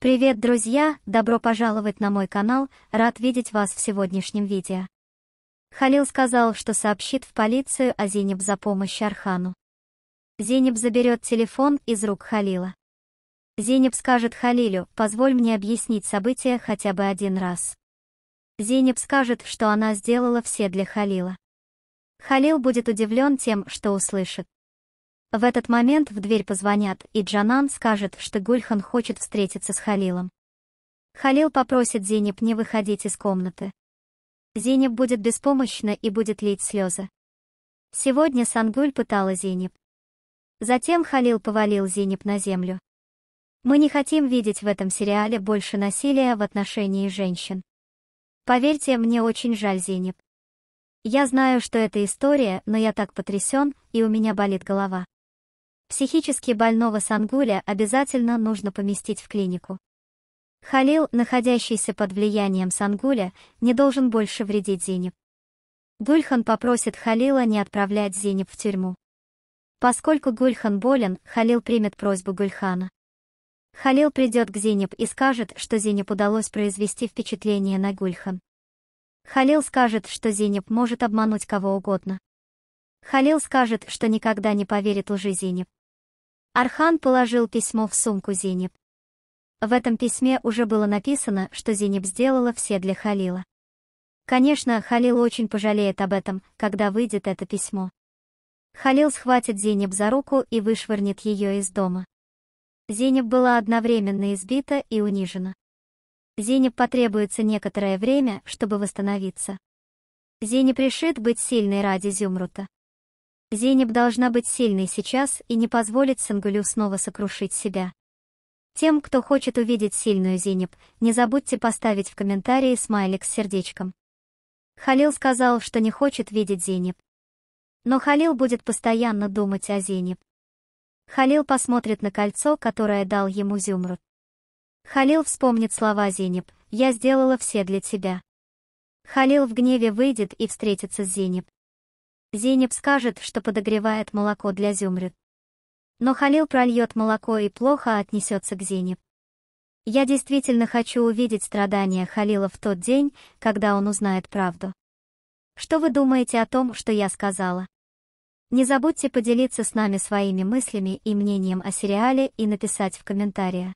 Привет, друзья! Добро пожаловать на мой канал, рад видеть вас в сегодняшнем видео. Халил сказал, что сообщит в полицию о а Зинеб за помощь Архану. Зинеб заберет телефон из рук Халила. Зинеб скажет Халилю, позволь мне объяснить события хотя бы один раз. Зинеб скажет, что она сделала все для Халила. Халил будет удивлен тем, что услышит. В этот момент в дверь позвонят, и Джанан скажет, что Гульхан хочет встретиться с Халилом. Халил попросит Зенеб не выходить из комнаты. Зенеб будет беспомощна и будет лить слезы. Сегодня Сангуль пытала Зенеб. Затем Халил повалил Зенеб на землю. Мы не хотим видеть в этом сериале больше насилия в отношении женщин. Поверьте, мне очень жаль Зенеб. Я знаю, что это история, но я так потрясен, и у меня болит голова. Психически больного Сангуля обязательно нужно поместить в клинику. Халил, находящийся под влиянием Сангуля, не должен больше вредить Зинеб. Гульхан попросит Халила не отправлять Зинеб в тюрьму. Поскольку Гульхан болен, Халил примет просьбу Гульхана. Халил придет к Зинеб и скажет, что Зинеб удалось произвести впечатление на Гульхан. Халил скажет, что Зинеб может обмануть кого угодно. Халил скажет, что никогда не поверит лжи Зинеб. Архан положил письмо в сумку Зенеб. В этом письме уже было написано, что Зенеб сделала все для Халила. Конечно, Халил очень пожалеет об этом, когда выйдет это письмо. Халил схватит Зенеб за руку и вышвырнет ее из дома. Зенеб была одновременно избита и унижена. Зенеб потребуется некоторое время, чтобы восстановиться. Зенеб решит быть сильной ради Зюмрута. Зенеб должна быть сильной сейчас и не позволит Сангулю снова сокрушить себя. Тем, кто хочет увидеть сильную Зенеб, не забудьте поставить в комментарии смайлик с сердечком. Халил сказал, что не хочет видеть Зенеб. Но Халил будет постоянно думать о Зенеб. Халил посмотрит на кольцо, которое дал ему Зюмруд. Халил вспомнит слова Зенеб «Я сделала все для тебя». Халил в гневе выйдет и встретится с Зенеб. Зейнеп скажет, что подогревает молоко для Зюмрит. Но Халил прольет молоко и плохо отнесется к Зейнеп. Я действительно хочу увидеть страдания Халила в тот день, когда он узнает правду. Что вы думаете о том, что я сказала? Не забудьте поделиться с нами своими мыслями и мнением о сериале и написать в комментариях.